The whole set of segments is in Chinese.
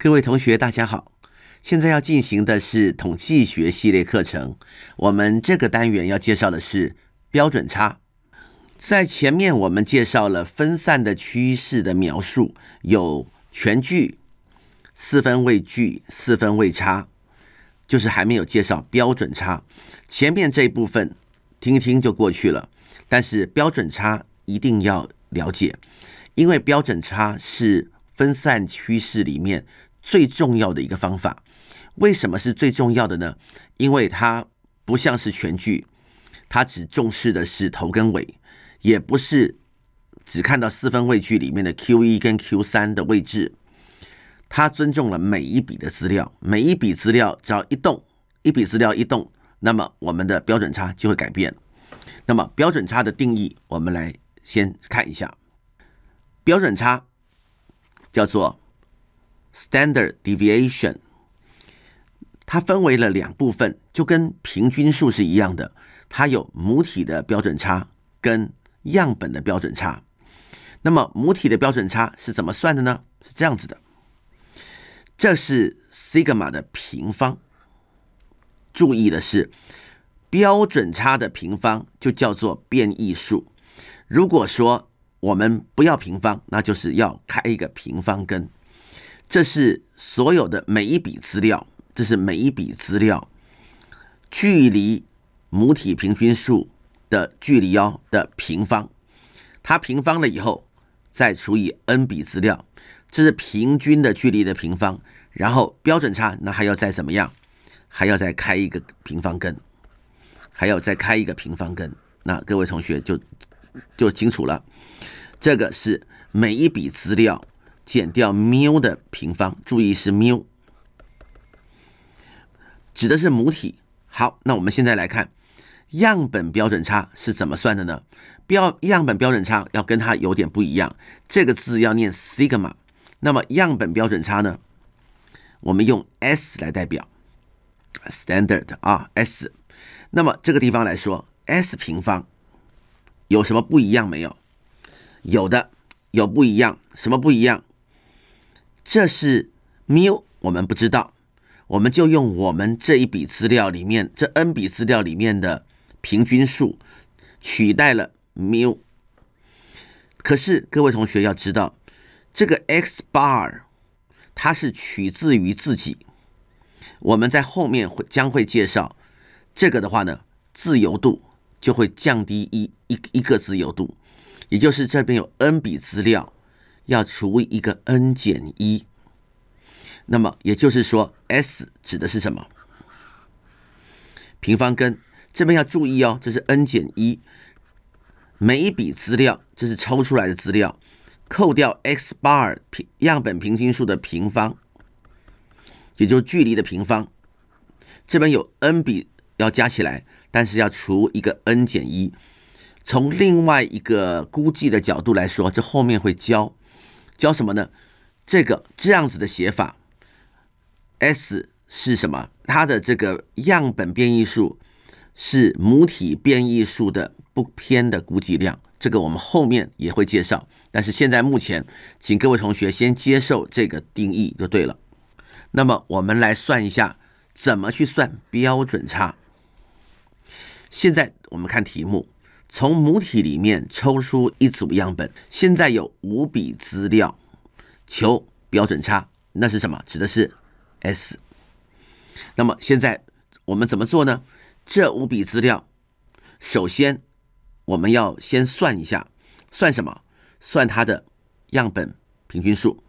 各位同学，大家好！现在要进行的是统计学系列课程。我们这个单元要介绍的是标准差。在前面我们介绍了分散的趋势的描述，有全距、四分位距、四分位差，就是还没有介绍标准差。前面这一部分听一听就过去了，但是标准差一定要了解，因为标准差是分散趋势里面。最重要的一个方法，为什么是最重要的呢？因为它不像是全句，它只重视的是头跟尾，也不是只看到四分位距里面的 Q 一跟 Q 三的位置。它尊重了每一笔的资料，每一笔资料只要一动，一笔资料一动，那么我们的标准差就会改变。那么标准差的定义，我们来先看一下，标准差叫做。Standard deviation，它分为了两部分，就跟平均数是一样的。它有母体的标准差跟样本的标准差。那么母体的标准差是怎么算的呢？是这样子的，这是 sigma 的平方。注意的是，标准差的平方就叫做变异数。如果说我们不要平方，那就是要开一个平方根。这是所有的每一笔资料，这是每一笔资料距离母体平均数的距离哦的平方，它平方了以后再除以 n 笔资料，这是平均的距离的平方，然后标准差那还要再怎么样，还要再开一个平方根，还要再开一个平方根，那各位同学就就清楚了，这个是每一笔资料。减掉缪的平方，注意是缪，指的是母体。好，那我们现在来看样本标准差是怎么算的呢？标样本标准差要跟它有点不一样，这个字要念 sigma。那么样本标准差呢？我们用 S 来代表，standard 啊 S。那么这个地方来说，S 平方有什么不一样没有？有的，有不一样，什么不一样？这是缪，我们不知道，我们就用我们这一笔资料里面这 n 笔资料里面的平均数取代了缪。可是各位同学要知道，这个 x bar 它是取自于自己，我们在后面会将会介绍，这个的话呢，自由度就会降低一一一个自由度，也就是这边有 n 笔资料。要除以一个 n 减一，那么也就是说，s 指的是什么？平方根。这边要注意哦，这是 n 减一，每一笔资料，这是抽出来的资料，扣掉 x bar 平样本平均数的平方，也就是距离的平方。这边有 n 笔要加起来，但是要除一个 n 减一。从另外一个估计的角度来说，这后面会教。教什么呢？这个这样子的写法，S 是什么？它的这个样本变异数是母体变异数的不偏的估计量。这个我们后面也会介绍，但是现在目前，请各位同学先接受这个定义就对了。那么我们来算一下，怎么去算标准差？现在我们看题目。从母体里面抽出一组样本，现在有五笔资料，求标准差，那是什么？指的是 s。那么现在我们怎么做呢？这五笔资料，首先我们要先算一下，算什么？算它的样本平均数。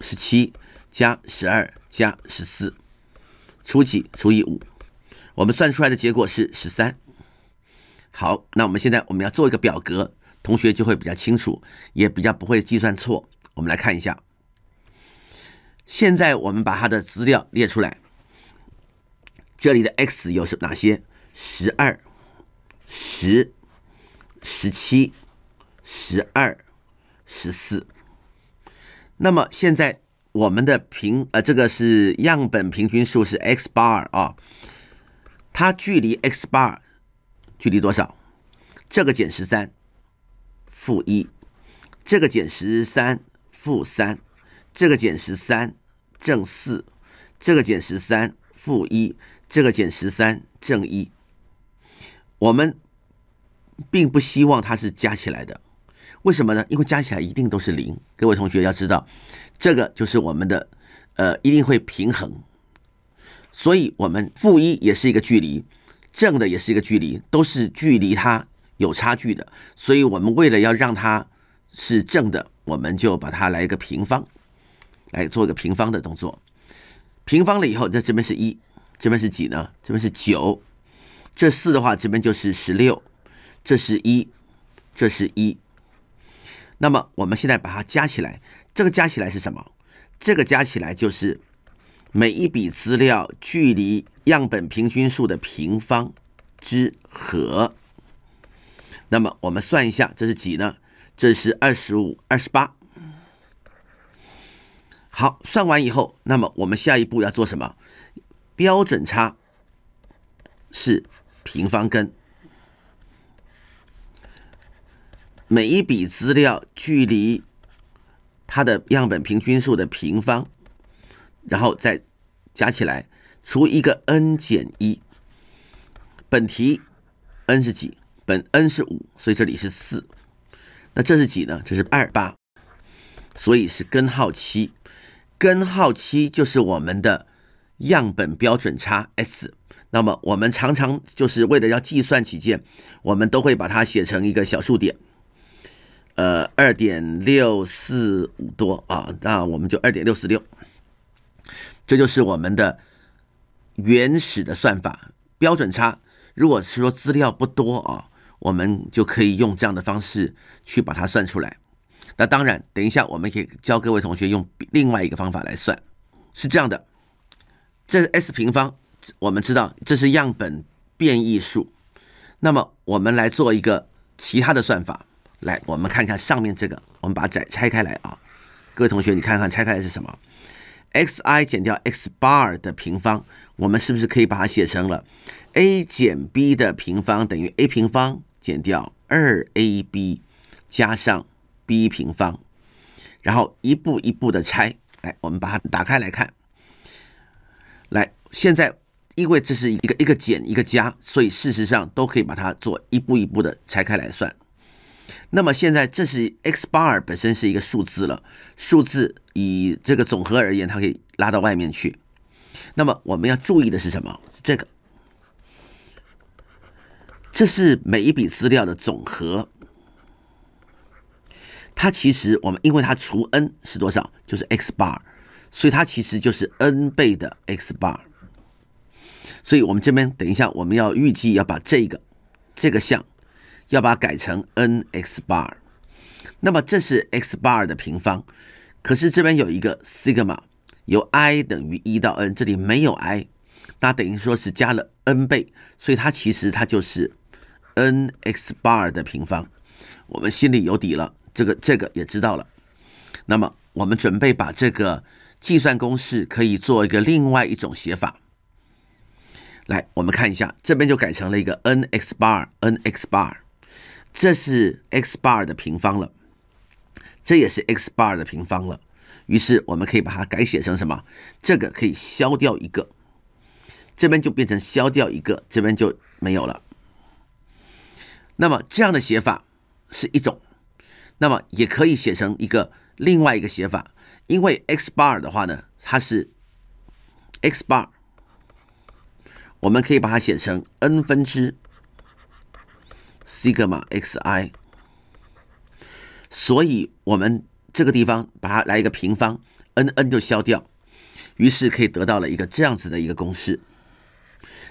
十七加十二加十四，除几除以五？我们算出来的结果是十三。好，那我们现在我们要做一个表格，同学就会比较清楚，也比较不会计算错。我们来看一下，现在我们把它的资料列出来，这里的 x 有是哪些？十二、十、十七、十二、十四。那么现在我们的平呃，这个是样本平均数是 x bar 啊。它距离 x 八距离多少？这个减十三负一，这个减十三负三，这个减十三正四，这个减十三负一，这个减十三正一。我们并不希望它是加起来的，为什么呢？因为加起来一定都是零。各位同学要知道，这个就是我们的呃一定会平衡。所以，我们负一也是一个距离，正的也是一个距离，都是距离它有差距的。所以，我们为了要让它是正的，我们就把它来一个平方，来做一个平方的动作。平方了以后，在这边是一，这边是几呢？这边是九。这四的话，这边就是十六。这是一，这是一。那么，我们现在把它加起来，这个加起来是什么？这个加起来就是。每一笔资料距离样本平均数的平方之和，那么我们算一下，这是几呢？这是二十五、二十八。好，算完以后，那么我们下一步要做什么？标准差是平方根，每一笔资料距离它的样本平均数的平方。然后再加起来除一个 n 减一，本题 n 是几？本 n 是五，所以这里是四。那这是几呢？这是二八，所以是根号七。根号七就是我们的样本标准差 s。那么我们常常就是为了要计算起见，我们都会把它写成一个小数点，呃，二点六四五多啊，那我们就二点六四六。这就是我们的原始的算法标准差。如果是说资料不多啊，我们就可以用这样的方式去把它算出来。那当然，等一下我们可以教各位同学用另外一个方法来算。是这样的，这 s 平方，我们知道这是样本变异数。那么我们来做一个其他的算法。来，我们看看上面这个，我们把它拆拆开来啊。各位同学，你看看拆开来是什么？x_i 减掉 x_bar 的平方，我们是不是可以把它写成了 a 减 b 的平方等于 a 平方减掉 2ab 加上 b 平方？然后一步一步的拆，来，我们把它打开来看。来，现在因为这是一个一个减一个加，所以事实上都可以把它做一步一步的拆开来算。那么现在，这是 x bar 本身是一个数字了。数字以这个总和而言，它可以拉到外面去。那么我们要注意的是什么？是这个，这是每一笔资料的总和。它其实我们因为它除 n 是多少，就是 x bar，所以它其实就是 n 倍的 x bar。所以我们这边等一下，我们要预计要把这个这个项。要把它改成 n x bar，那么这是 x bar 的平方，可是这边有一个 sigma，由 i 等于一到 n，这里没有 i，那等于说是加了 n 倍，所以它其实它就是 n x bar 的平方，我们心里有底了，这个这个也知道了。那么我们准备把这个计算公式可以做一个另外一种写法，来，我们看一下，这边就改成了一个 n x bar n x bar。这是 x bar 的平方了，这也是 x bar 的平方了。于是我们可以把它改写成什么？这个可以消掉一个，这边就变成消掉一个，这边就没有了。那么这样的写法是一种，那么也可以写成一个另外一个写法，因为 x bar 的话呢，它是 x bar，我们可以把它写成 n 分之。西格玛 x i，所以我们这个地方把它来一个平方，n n 就消掉，于是可以得到了一个这样子的一个公式。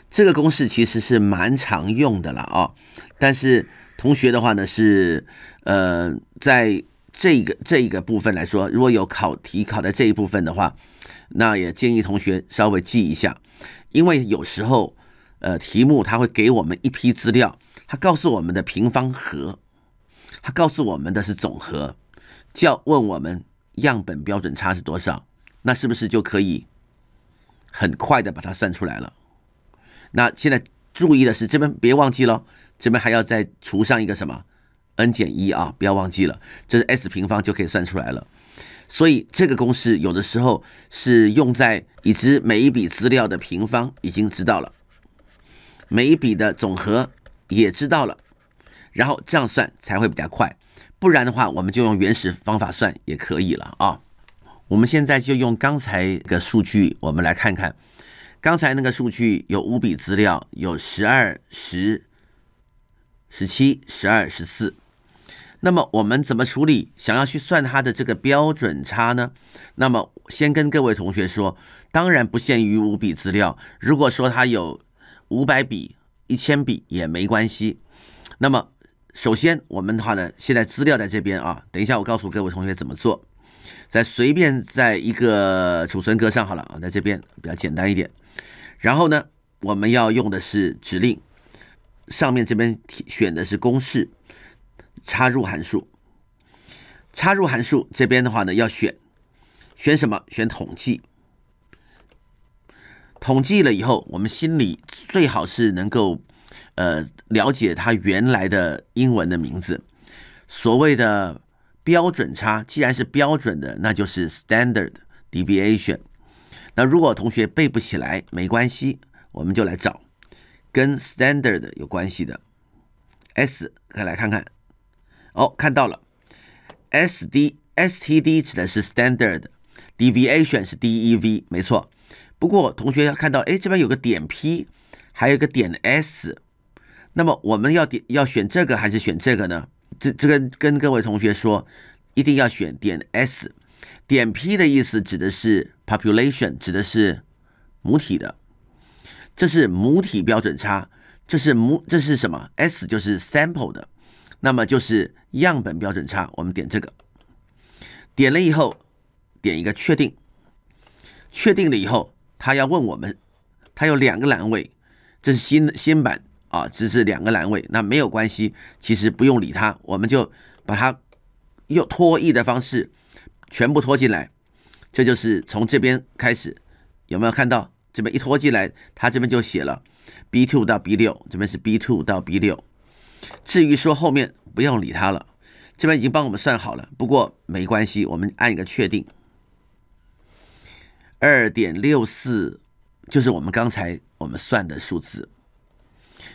这个公式其实是蛮常用的了啊。但是同学的话呢，是呃，在这个这一个部分来说，如果有考题考在这一部分的话，那也建议同学稍微记一下，因为有时候呃题目它会给我们一批资料。它告诉我们的平方和，它告诉我们的是总和，叫问我们样本标准差是多少？那是不是就可以很快的把它算出来了？那现在注意的是，这边别忘记了，这边还要再除上一个什么 n 减一啊！不要忘记了，这是 s 平方就可以算出来了。所以这个公式有的时候是用在已知每一笔资料的平方已经知道了，每一笔的总和。也知道了，然后这样算才会比较快，不然的话我们就用原始方法算也可以了啊。我们现在就用刚才的数据，我们来看看刚才那个数据有五笔资料，有十二十、十七、十二、十四。那么我们怎么处理？想要去算它的这个标准差呢？那么先跟各位同学说，当然不限于五笔资料，如果说它有五百笔。一千笔也没关系。那么，首先我们的话呢，现在资料在这边啊。等一下，我告诉各位同学怎么做。在随便在一个储存格上好了啊，在这边比较简单一点。然后呢，我们要用的是指令，上面这边选的是公式，插入函数。插入函数这边的话呢，要选，选什么？选统计。统计了以后，我们心里最好是能够，呃，了解它原来的英文的名字。所谓的标准差，既然是标准的，那就是 standard deviation。那如果同学背不起来，没关系，我们就来找跟 standard 有关系的 s，可来看看。哦，看到了，s d s t d 指的是 standard deviation，是 d e v，没错。不过同学要看到，哎，这边有个点 P，还有个点 S，那么我们要点要选这个还是选这个呢？这这个跟各位同学说，一定要选点 S。点 P 的意思指的是 population，指的是母体的，这是母体标准差。这是母这是什么？S 就是 sample 的，那么就是样本标准差。我们点这个，点了以后点一个确定，确定了以后。他要问我们，他有两个栏位，这是新新版啊，只是两个栏位，那没有关系，其实不用理他，我们就把它用拖曳的方式全部拖进来，这就是从这边开始，有没有看到这边一拖进来，它这边就写了 b two 到 B6，这边是 b two 到 B6，至于说后面不用理它了，这边已经帮我们算好了，不过没关系，我们按一个确定。二点六四就是我们刚才我们算的数字。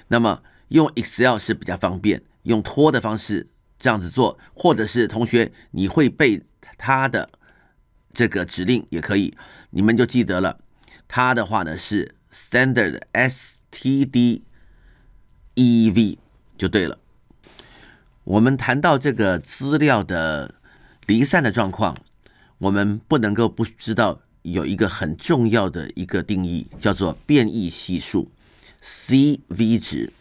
那么用 Excel 是比较方便，用拖的方式这样子做，或者是同学你会背它的这个指令也可以，你们就记得了。它的话呢是 Standard S T D E V 就对了。我们谈到这个资料的离散的状况，我们不能够不知道。有一个很重要的一个定义，叫做变异系数 （CV 值）。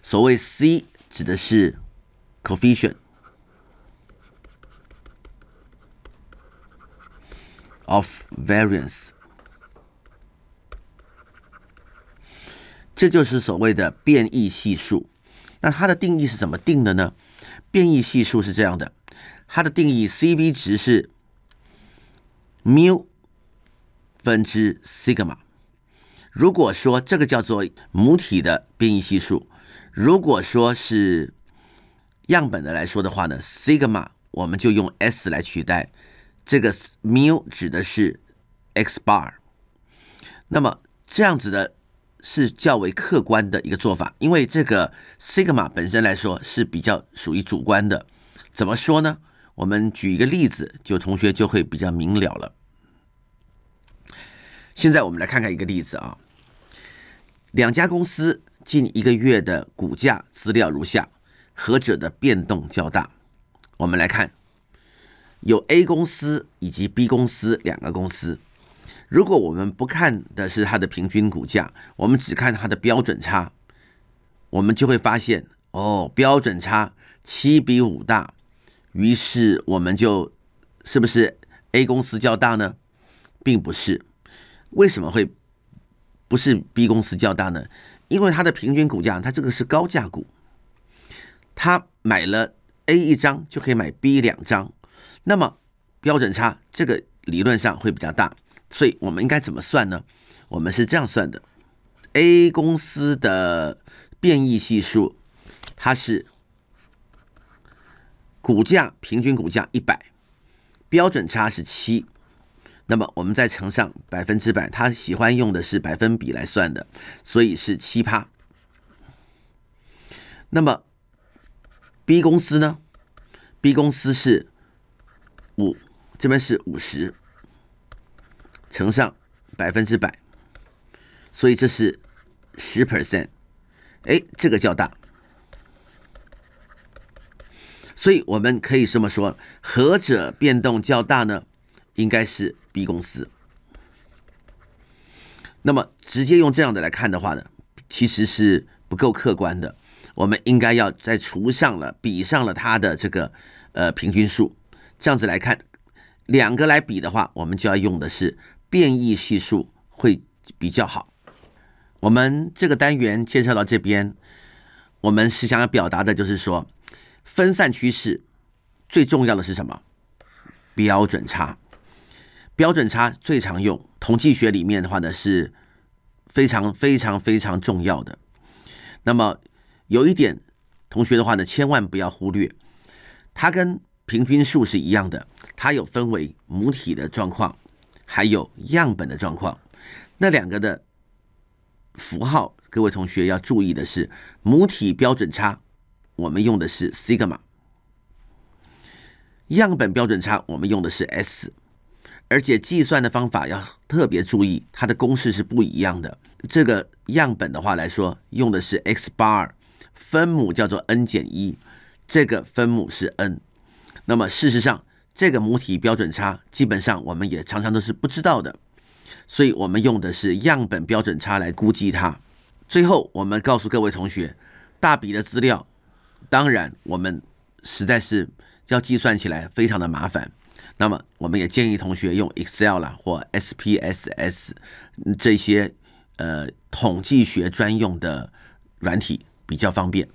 所谓 “C” 指的是 “coefficient of variance”，这就是所谓的变异系数。那它的定义是怎么定的呢？变异系数是这样的，它的定义 CV 值是 mu。分之西格玛，如果说这个叫做母体的变异系数，如果说是样本的来说的话呢，西格玛我们就用 s 来取代，这个 mu 指的是 x bar，那么这样子的是较为客观的一个做法，因为这个西格玛本身来说是比较属于主观的，怎么说呢？我们举一个例子，就同学就会比较明了了。现在我们来看看一个例子啊，两家公司近一个月的股价资料如下，何者的变动较大？我们来看，有 A 公司以及 B 公司两个公司。如果我们不看的是它的平均股价，我们只看它的标准差，我们就会发现哦，标准差七比五大，于是我们就是不是 A 公司较大呢？并不是。为什么会不是 B 公司较大呢？因为它的平均股价，它这个是高价股，它买了 A 一张就可以买 B 两张，那么标准差这个理论上会比较大，所以我们应该怎么算呢？我们是这样算的：A 公司的变异系数，它是股价平均股价一百，标准差是七。那么我们再乘上百分之百，他喜欢用的是百分比来算的，所以是七趴。那么 B 公司呢？B 公司是五，这边是五十，乘上百分之百，所以这是十 percent。哎，这个较大。所以我们可以这么说，何者变动较大呢？应该是。B 公司，那么直接用这样的来看的话呢，其实是不够客观的。我们应该要再除上了、比上了它的这个呃平均数，这样子来看，两个来比的话，我们就要用的是变异系数会比较好。我们这个单元介绍到这边，我们是想要表达的就是说，分散趋势最重要的是什么？标准差。标准差最常用，统计学里面的话呢是非常非常非常重要的。那么有一点同学的话呢，千万不要忽略，它跟平均数是一样的，它有分为母体的状况，还有样本的状况。那两个的符号，各位同学要注意的是，母体标准差我们用的是 sigma，样本标准差我们用的是 s。而且计算的方法要特别注意，它的公式是不一样的。这个样本的话来说，用的是 x bar，分母叫做 n 减一，这个分母是 n。那么事实上，这个母体标准差基本上我们也常常都是不知道的，所以我们用的是样本标准差来估计它。最后，我们告诉各位同学，大笔的资料，当然我们实在是要计算起来非常的麻烦。那么，我们也建议同学用 Excel 啦或 SPSS 这些呃统计学专用的软体比较方便。